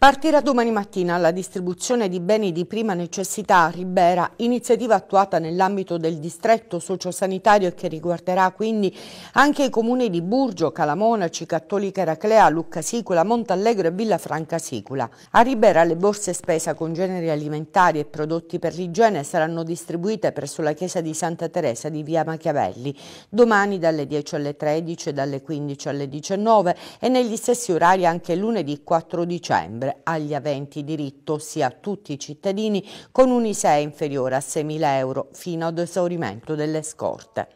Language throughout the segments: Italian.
Partirà domani mattina la distribuzione di beni di prima necessità a Ribera, iniziativa attuata nell'ambito del distretto sociosanitario e che riguarderà quindi anche i comuni di Burgio, Calamonaci, Cattolica Eraclea, Lucca Sicula, Montallegro e Villa Franca Sicula. A Ribera le borse spesa con generi alimentari e prodotti per l'igiene saranno distribuite presso la chiesa di Santa Teresa di via Machiavelli, domani dalle 10 alle 13, dalle 15 alle 19 e negli stessi orari anche lunedì 4 dicembre inoltre agli aventi diritto ossia a tutti i cittadini con un ISEE inferiore a 6.000 euro fino ad esaurimento delle scorte.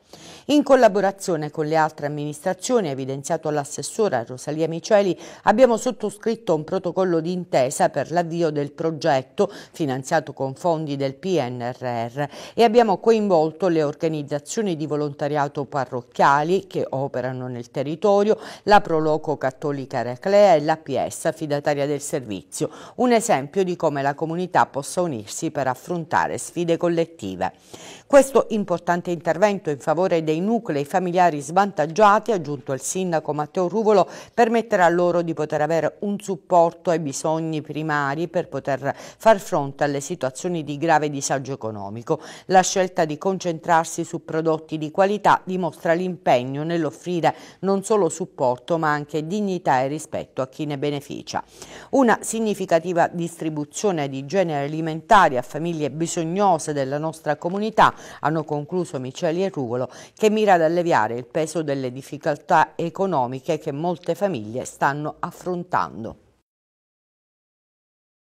In collaborazione con le altre amministrazioni, evidenziato l'assessora Rosalia Miceli, abbiamo sottoscritto un protocollo d'intesa per l'avvio del progetto finanziato con fondi del PNRR e abbiamo coinvolto le organizzazioni di volontariato parrocchiali che operano nel territorio, la Proloco Cattolica Reclea e l'APS affidataria del servizio, un esempio di come la comunità possa unirsi per affrontare sfide collettive. Questo importante intervento in favore favore dei nuclei familiari svantaggiati, ha aggiunto il sindaco Matteo Ruvolo, permetterà loro di poter avere un supporto ai bisogni primari per poter far fronte alle situazioni di grave disagio economico. La scelta di concentrarsi su prodotti di qualità dimostra l'impegno nell'offrire non solo supporto ma anche dignità e rispetto a chi ne beneficia. Una significativa distribuzione di generi alimentari a famiglie bisognose della nostra comunità, hanno concluso Miceli e Ruvolo, che mira ad alleviare il peso delle difficoltà economiche che molte famiglie stanno affrontando.